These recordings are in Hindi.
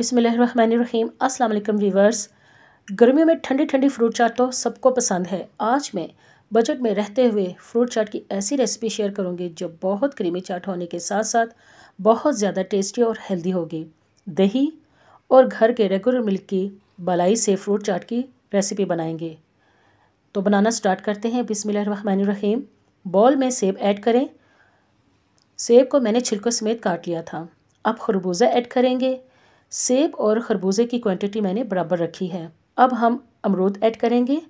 बिसमीम अस्सलाम वीवर्स गर्मियों में ठंडी ठंडी फ्रूट चाट तो सबको पसंद है आज मैं बजट में रहते हुए फ्रूट चाट की ऐसी रेसिपी शेयर करूंगी जो बहुत क्रीमी चाट होने के साथ साथ बहुत ज़्यादा टेस्टी और हेल्दी होगी दही और घर के रेगुलर मिल्क की बलाई से फ्रूट चाट की रेसिपी बनाएंगे तो बनाना स्टार्ट करते हैं बिसमीम बॉल में सेब ऐड करें सेब को मैंने छिलकों समेत काट लिया था अब खरबूजा ऐड करेंगे सेब और खरबूजे की क्वांटिटी मैंने बराबर रखी है अब हम अमरूद ऐड करेंगे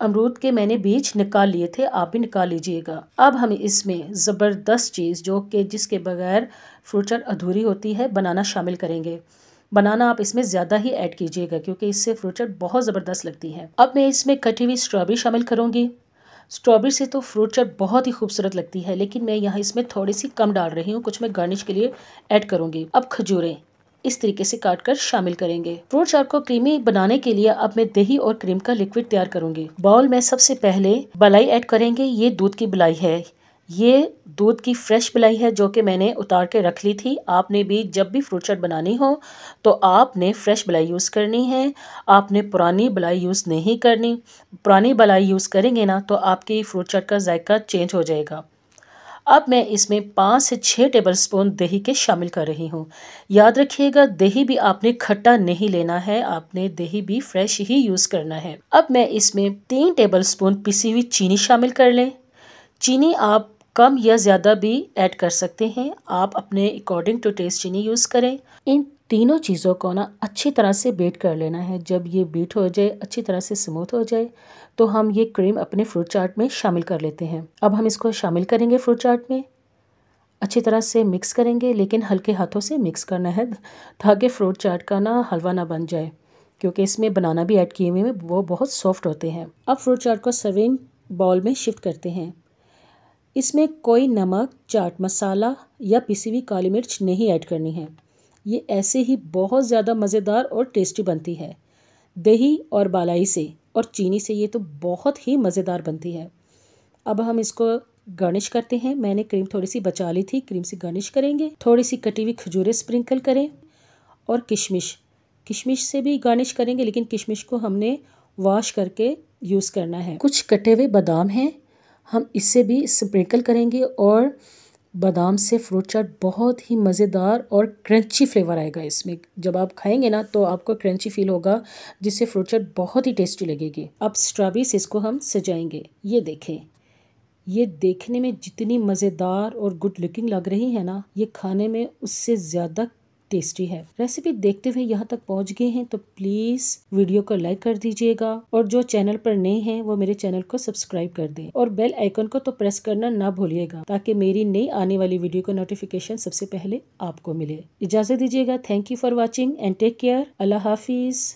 अमरूद के मैंने बीज निकाल लिए थे आप भी निकाल लीजिएगा अब हम इसमें ज़बरदस्त चीज़ जो कि जिसके बगैर फ्रूचर अधूरी होती है बनाना शामिल करेंगे बनाना आप इसमें ज़्यादा ही ऐड कीजिएगा क्योंकि इससे फ्रूचर बहुत ज़बरदस्त लगती है अब मैं इसमें कटी हुई स्ट्रॉबेरी शामिल करूँगी स्ट्रॉबेरी से तो फ्रूचर बहुत ही खूबसूरत लगती है लेकिन मैं यहाँ इसमें थोड़ी सी कम डाल रही हूँ कुछ मैं गार्निश के लिए ऐड करूँगी अब खजूरें इस तरीके से काट कर शामिल करेंगे फ्रूट चाट को क्रीमी बनाने के लिए अब मैं दही और क्रीम का लिक्विड तैयार करूंगी बाउल में सबसे पहले बलाई ऐड करेंगे ये दूध की बलाई है ये दूध की फ्रेश बलाई है जो कि मैंने उतार के रख ली थी आपने भी जब भी फ्रूट चाट बनानी हो तो आपने फ्रेश बलाई यूज़ करनी है आपने पुरानी बलाई यूज़ नहीं करनी पुरानी बलाई यूज़ करेंगे ना तो आपकी फ्रूट चाट का जायका चेंज हो जाएगा अब मैं इसमें पाँच से छः टेबल स्पून दही के शामिल कर रही हूँ याद रखिएगा दही भी आपने खट्टा नहीं लेना है आपने दही भी फ्रेश ही यूज़ करना है अब मैं इसमें तीन टेबल स्पून पिसी हुई चीनी शामिल कर लें चीनी आप कम या ज़्यादा भी ऐड कर सकते हैं आप अपने अकॉर्डिंग टू टेस्ट चीनी यूज़ करें इन तीनों चीज़ों को ना अच्छी तरह से बीट कर लेना है जब ये बीट हो जाए अच्छी तरह से स्मूथ हो जाए तो हम ये क्रीम अपने फ्रूट चाट में शामिल कर लेते हैं अब हम इसको शामिल करेंगे फ्रूट चाट में अच्छी तरह से मिक्स करेंगे लेकिन हल्के हाथों से मिक्स करना है ताकि फ्रूट चाट का ना हलवा ना बन जाए क्योंकि इसमें बनाना भी ऐड किए हुए हैं वो बहुत सॉफ्ट होते हैं अब फ्रूट चाट को सर्विंग बॉल में शिफ्ट करते हैं इसमें कोई नमक चाट मसाला या पिसी हुई काली मिर्च नहीं ऐड करनी है ये ऐसे ही बहुत ज़्यादा मज़ेदार और टेस्टी बनती है दही और बालाई से और चीनी से ये तो बहुत ही मज़ेदार बनती है अब हम इसको गार्निश करते हैं मैंने क्रीम थोड़ी सी बचा ली थी क्रीम से गार्निश करेंगे थोड़ी सी कटी हुई खजूरें स्प्रिंकल करें और किशमिश किशमिश से भी गार्निश करेंगे लेकिन किशमिश को हमने वॉश करके यूज़ करना है कुछ कटे हुए बादाम हैं हम इससे भी स्प्रिंकल करेंगे और बादाम से फ्रूट चाट बहुत ही मज़ेदार और क्रंची फ्लेवर आएगा इसमें जब आप खाएंगे ना तो आपको क्रंची फील होगा जिससे फ्रूट चाट बहुत ही टेस्टी लगेगी अब स्ट्रॉबेरी से इसको हम सजाएंगे ये देखें ये देखने में जितनी मज़ेदार और गुड लुकिंग लग रही है ना ये खाने में उससे ज़्यादा टेस्टी है रेसिपी देखते हुए यहाँ तक पहुँच गए हैं तो प्लीज वीडियो को लाइक कर दीजिएगा और जो चैनल पर नए हैं वो मेरे चैनल को सब्सक्राइब कर दें और बेल आइकन को तो प्रेस करना ना भूलिएगा ताकि मेरी नई आने वाली वीडियो का नोटिफिकेशन सबसे पहले आपको मिले इजाजत दीजिएगा thank you for watching and take care अल्लाह हाफिज़